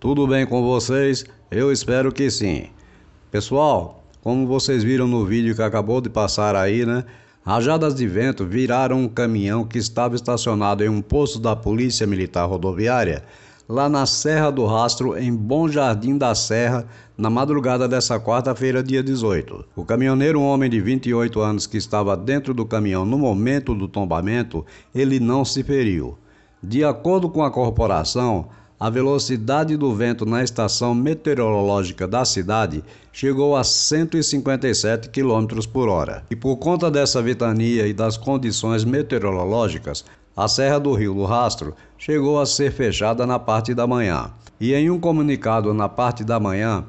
Tudo bem com vocês? Eu espero que sim. Pessoal, como vocês viram no vídeo que acabou de passar aí, né? Rajadas de vento viraram um caminhão que estava estacionado em um posto da Polícia Militar Rodoviária, lá na Serra do Rastro, em Bom Jardim da Serra, na madrugada dessa quarta-feira, dia 18. O caminhoneiro, um homem de 28 anos que estava dentro do caminhão no momento do tombamento, ele não se feriu. De acordo com a corporação, a velocidade do vento na estação meteorológica da cidade chegou a 157 km por hora. E por conta dessa ventania e das condições meteorológicas, a Serra do Rio do Rastro chegou a ser fechada na parte da manhã. E em um comunicado na parte da manhã,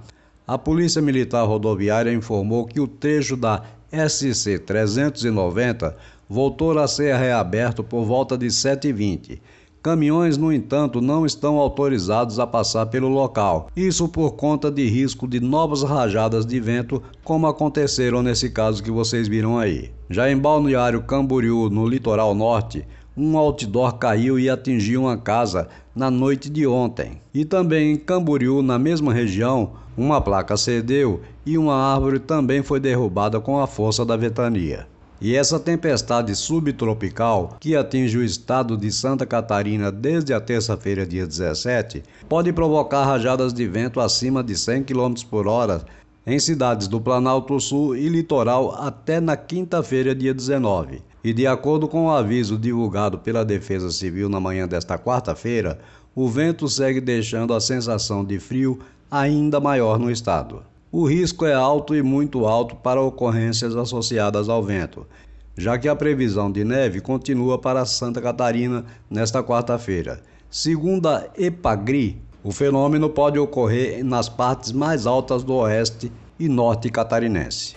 a Polícia Militar Rodoviária informou que o trecho da SC 390 voltou a ser reaberto por volta de 7h20 Caminhões, no entanto, não estão autorizados a passar pelo local, isso por conta de risco de novas rajadas de vento, como aconteceram nesse caso que vocês viram aí. Já em Balneário Camboriú, no litoral norte, um outdoor caiu e atingiu uma casa na noite de ontem. E também em Camboriú, na mesma região, uma placa cedeu e uma árvore também foi derrubada com a força da ventania. E essa tempestade subtropical, que atinge o estado de Santa Catarina desde a terça-feira, dia 17, pode provocar rajadas de vento acima de 100 km por hora em cidades do Planalto Sul e litoral até na quinta-feira, dia 19. E de acordo com o aviso divulgado pela Defesa Civil na manhã desta quarta-feira, o vento segue deixando a sensação de frio ainda maior no estado o risco é alto e muito alto para ocorrências associadas ao vento, já que a previsão de neve continua para Santa Catarina nesta quarta-feira. Segundo a EPAGRI, o fenômeno pode ocorrer nas partes mais altas do oeste e norte catarinense.